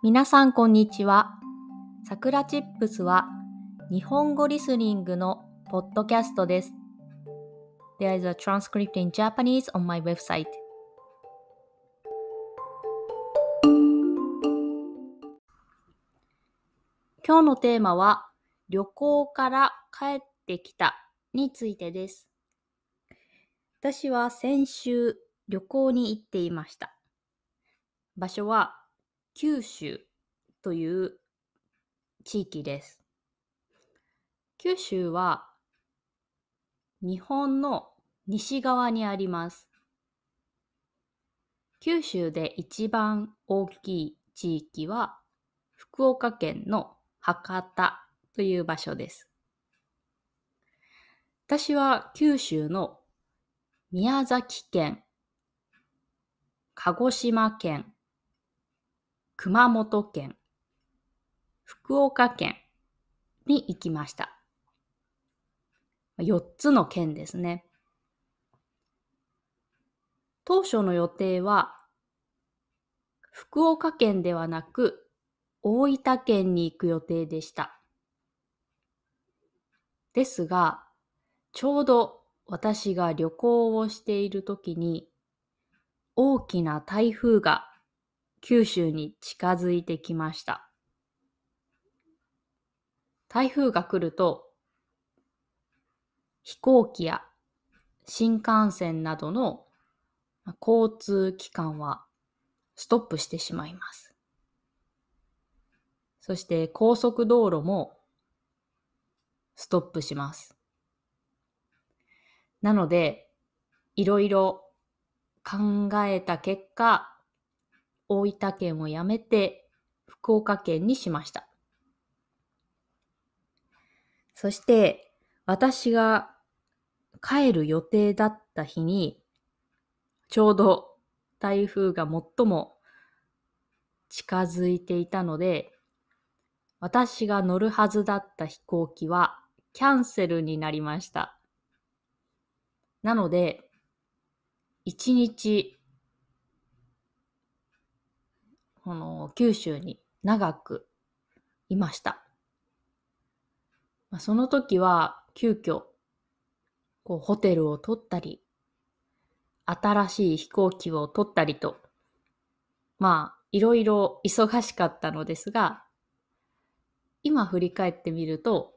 皆さんこんにちは。さくらチップスは日本語リスニングのポッドキャストです。There is a transcript in Japanese on my website. 今日のテーマは旅行から帰ってきたについてです。私は先週旅行に行っていました。場所は九州という地域です。九州は日本の西側にあります。九州で一番大きい地域は福岡県の博多という場所です。私は九州の宮崎県、鹿児島県、熊本県、福岡県に行きました。4つの県ですね。当初の予定は、福岡県ではなく大分県に行く予定でした。ですが、ちょうど私が旅行をしている時に大きな台風が九州に近づいてきました。台風が来ると、飛行機や新幹線などの交通機関はストップしてしまいます。そして高速道路もストップします。なので、いろいろ考えた結果、大分県を辞めて福岡県にしました。そして私が帰る予定だった日にちょうど台風が最も近づいていたので私が乗るはずだった飛行機はキャンセルになりました。なので、一日この九州に長くいました。まあ、その時は急遽、こうホテルを取ったり、新しい飛行機を取ったりと、まあ、いろいろ忙しかったのですが、今振り返ってみると、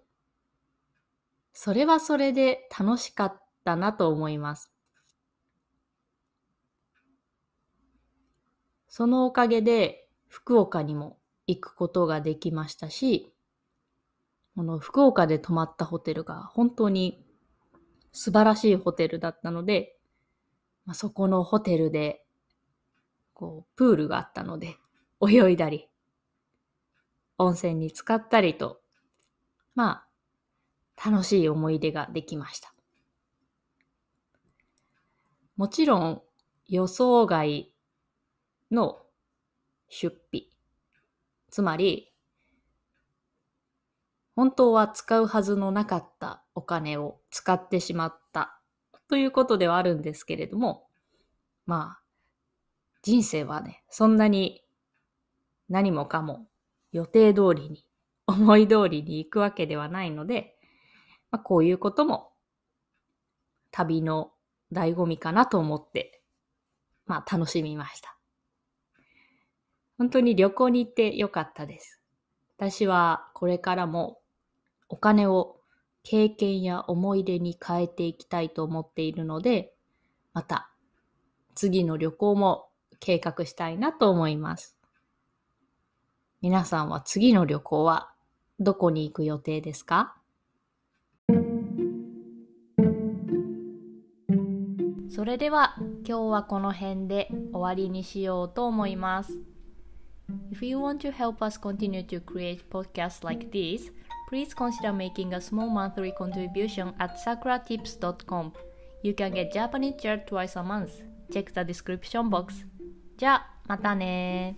それはそれで楽しかったなと思います。そのおかげで福岡にも行くことができましたし、この福岡で泊まったホテルが本当に素晴らしいホテルだったので、まあ、そこのホテルで、こう、プールがあったので、泳いだり、温泉に浸かったりと、まあ、楽しい思い出ができました。もちろん、予想外の出費。つまり、本当は使うはずのなかったお金を使ってしまったということではあるんですけれども、まあ、人生はね、そんなに何もかも予定通りに、思い通りに行くわけではないので、まあ、こういうことも旅の醍醐味かなと思って、まあ楽しみました。本当に旅行に行ってよかったです。私はこれからもお金を経験や思い出に変えていきたいと思っているので、また次の旅行も計画したいなと思います。皆さんは次の旅行はどこに行く予定ですかそれでは今日はこの辺で終わりにしようと思います。If you want to help us continue to create podcasts like this, please consider making a small monthly contribution at sakratips.com. You can get Japanese chair twice a month. Check the description box. じゃあ、またね